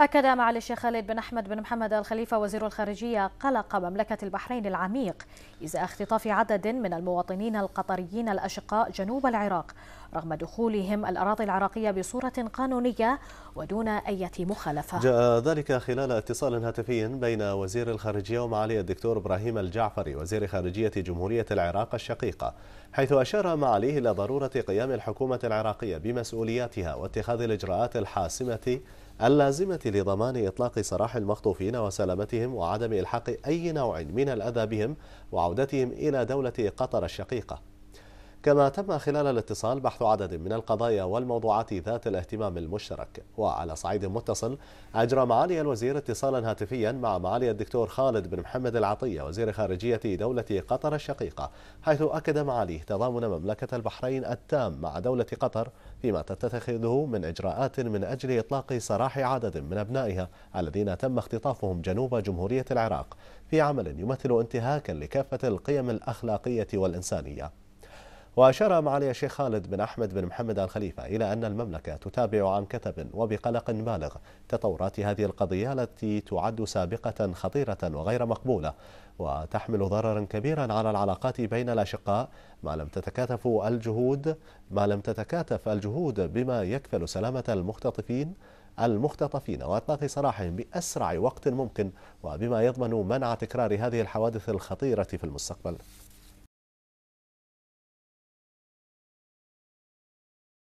أكد معالي الشيخ خالد بن أحمد بن محمد الخليفة وزير الخارجية قلق مملكة البحرين العميق إزاء اختطاف عدد من المواطنين القطريين الأشقاء جنوب العراق رغم دخولهم الأراضي العراقية بصورة قانونية ودون أي مخالفة جاء ذلك خلال اتصال هاتفي بين وزير الخارجية ومعالي الدكتور إبراهيم الجعفري وزير خارجية جمهورية العراق الشقيقة حيث أشار معاليه إلى ضرورة قيام الحكومة العراقية بمسؤولياتها واتخاذ الإجراءات الحاسمة اللازمة لضمان إطلاق سراح المخطوفين وسلامتهم وعدم إلحاق أي نوع من الأذى بهم وعودتهم إلى دولة قطر الشقيقة كما تم خلال الاتصال بحث عدد من القضايا والموضوعات ذات الاهتمام المشترك وعلى صعيد متصل أجرى معالي الوزير اتصالا هاتفيا مع معالي الدكتور خالد بن محمد العطية وزير خارجية دولة قطر الشقيقة حيث أكد معاليه تضامن مملكة البحرين التام مع دولة قطر فيما تتخذه من إجراءات من أجل إطلاق سراح عدد من أبنائها الذين تم اختطافهم جنوب جمهورية العراق في عمل يمثل انتهاكا لكافة القيم الأخلاقية والإنسانية وأشار معالي الشيخ خالد بن أحمد بن محمد الخليفة إلى أن المملكة تتابع عن كثب وبقلق بالغ تطورات هذه القضية التي تعد سابقة خطيرة وغير مقبولة وتحمل ضررا كبيرا على العلاقات بين الأشقاء ما لم تتكاتف الجهود ما لم تتكاتف الجهود بما يكفل سلامة المختطفين المختطفين وإطلاق سراحهم بأسرع وقت ممكن وبما يضمن منع تكرار هذه الحوادث الخطيرة في المستقبل